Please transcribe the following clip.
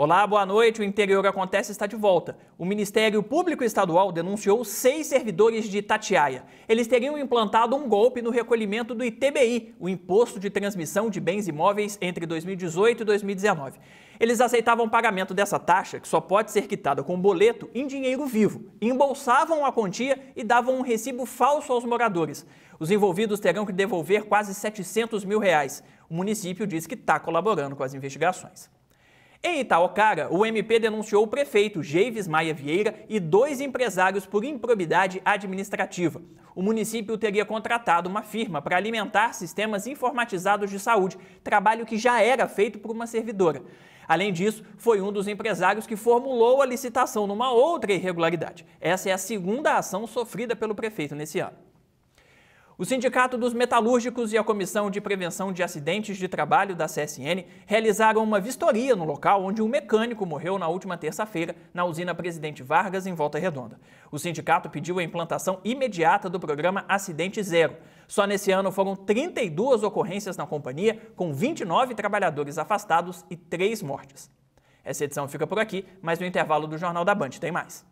Olá, boa noite. O Interior Acontece está de volta. O Ministério Público Estadual denunciou seis servidores de Itatiaia. Eles teriam implantado um golpe no recolhimento do ITBI, o Imposto de Transmissão de Bens Imóveis, entre 2018 e 2019. Eles aceitavam pagamento dessa taxa, que só pode ser quitada com boleto, em dinheiro vivo, embolsavam a quantia e davam um recibo falso aos moradores. Os envolvidos terão que devolver quase 700 mil reais. O município diz que está colaborando com as investigações. Em Itaocara, o MP denunciou o prefeito Geives Maia Vieira e dois empresários por improbidade administrativa. O município teria contratado uma firma para alimentar sistemas informatizados de saúde, trabalho que já era feito por uma servidora. Além disso, foi um dos empresários que formulou a licitação numa outra irregularidade. Essa é a segunda ação sofrida pelo prefeito nesse ano. O Sindicato dos Metalúrgicos e a Comissão de Prevenção de Acidentes de Trabalho da CSN realizaram uma vistoria no local onde um mecânico morreu na última terça-feira na usina Presidente Vargas, em Volta Redonda. O sindicato pediu a implantação imediata do programa Acidente Zero. Só nesse ano foram 32 ocorrências na companhia, com 29 trabalhadores afastados e 3 mortes. Essa edição fica por aqui, mas no intervalo do Jornal da Band tem mais.